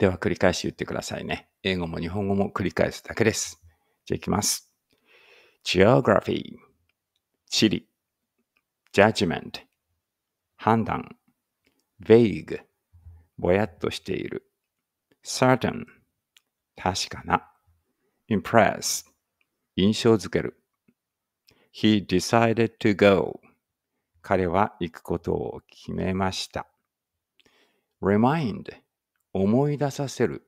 では繰り返し言ってくださいね。英語も日本語も繰り返すだけです。じゃあいきます。geography 地理 judgment 判断 vague ぼやっとしている certain 確かな impress 印象づける He decided to go 彼は行くことを決めました remind 思い出させる。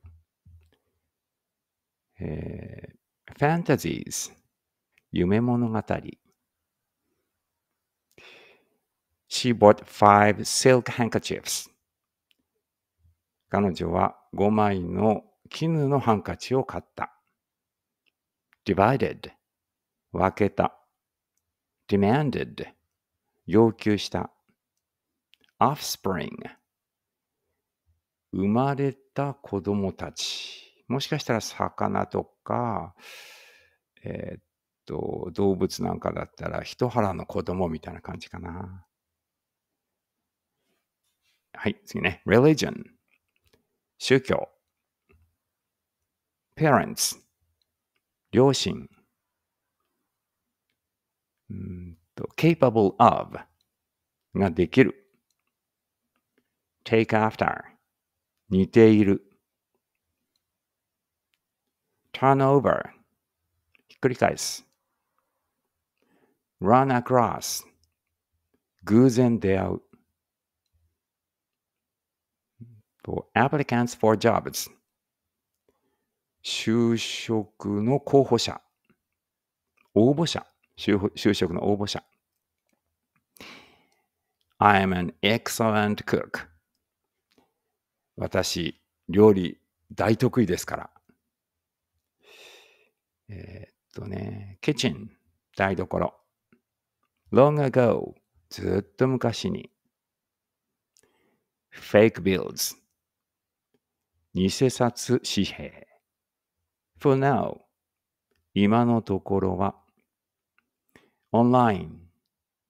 えー、fantasies 夢物語 She bought five silk handkerchiefs 彼女は5枚の絹のハンカチを買った divided 分けた demanded 要求した offspring 生まれた子供たち、もしかしたら魚とか、えー、っと、動物なんかだったら、一腹の子供みたいな感じかな。はい、次ね。religion。宗教。parents。両親。うんと、capable of ができる。take after 似ている。turnover ひっくり返す。run across 偶然出会う。applicants for jobs 就職の候補者。応募者。就職の応募者。I am an excellent cook. 私、料理大得意ですから。えー、っとね、キッチン、台所。long ago, ずっと昔に。fake bills, 偽札紙幣。for now, 今のところは。オンライン、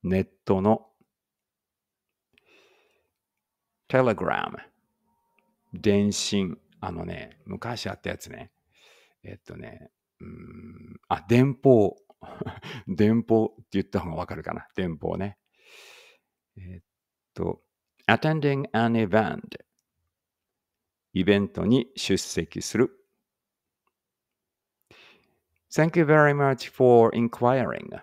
ネットの。telegram, 電信。あのね、昔あったやつね。えっとね、うん、あ、電報。電報って言った方がわかるかな。電報ね。えっと、attending an event。イベントに出席する。Thank you very much for inquiring.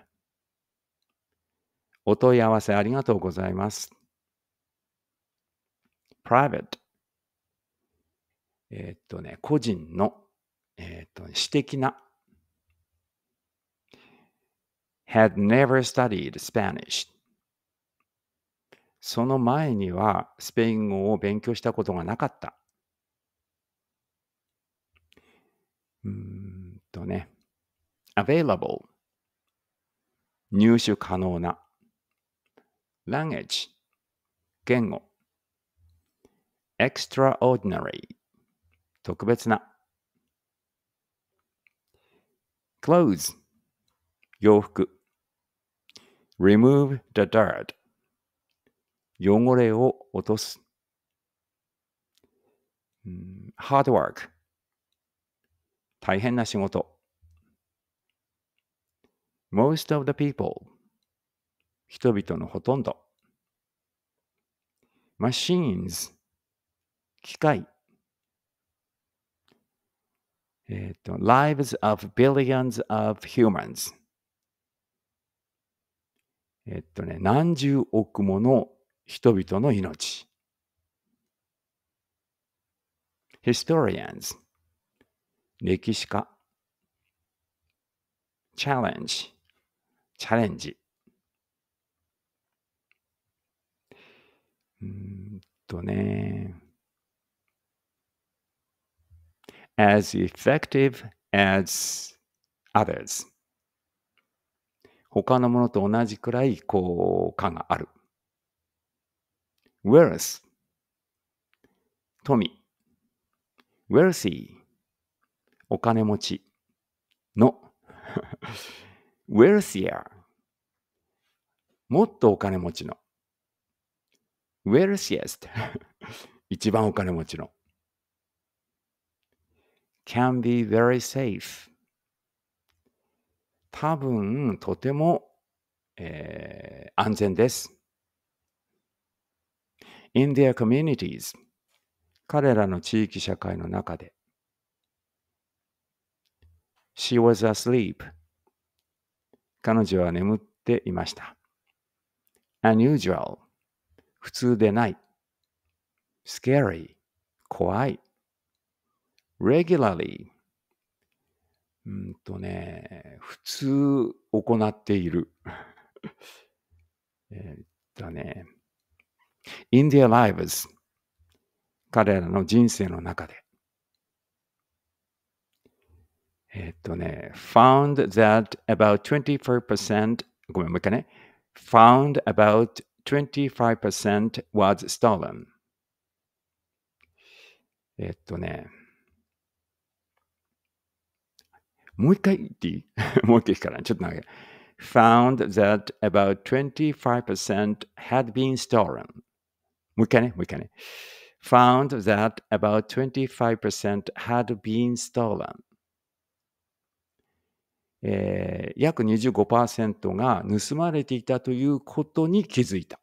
お問い合わせありがとうございます。Private えー、っとね、個人の、えー、っと、私的な had never studied Spanish その前にはスペイン語を勉強したことがなかった。うんとね、available 入手可能な language 言語 extraordinary 特別な clothes 洋服 remove the dirt 汚れを落とす hard work 大変な仕事 most of the people 人々のほとんど machines 機械えー、と、Lives of Billions of Humans。えっとね、何十億もの人々の命。Historians 歴史家 Challenge チャレンジうんとね as effective as others 他のものと同じくらい効果がある w h e r e a l t o m 富 w h e a l s h e お金持ちの w h e a l s h e もっとお金持ちの w h e a l s h e 一番お金持ちの can be very safe 多分とても、えー、安全です in their communities 彼らの地域社会の中で She was asleep 彼女は眠っていました unusual 普通でない scary 怖い regularly。うんとね、普通行っている。えっとね、in their lives。彼らの人生の中で。えっとね、found that about 25%ごめん、もう一回ね。found about 25% was stolen. えっとね、もう一回言っていいもう一回から、ちょっと長い。found that about 25% had been stolen. もう一回ね、もう一回ね。found that about 25% had been stolen. えー、約25%が盗まれていたということに気づいた。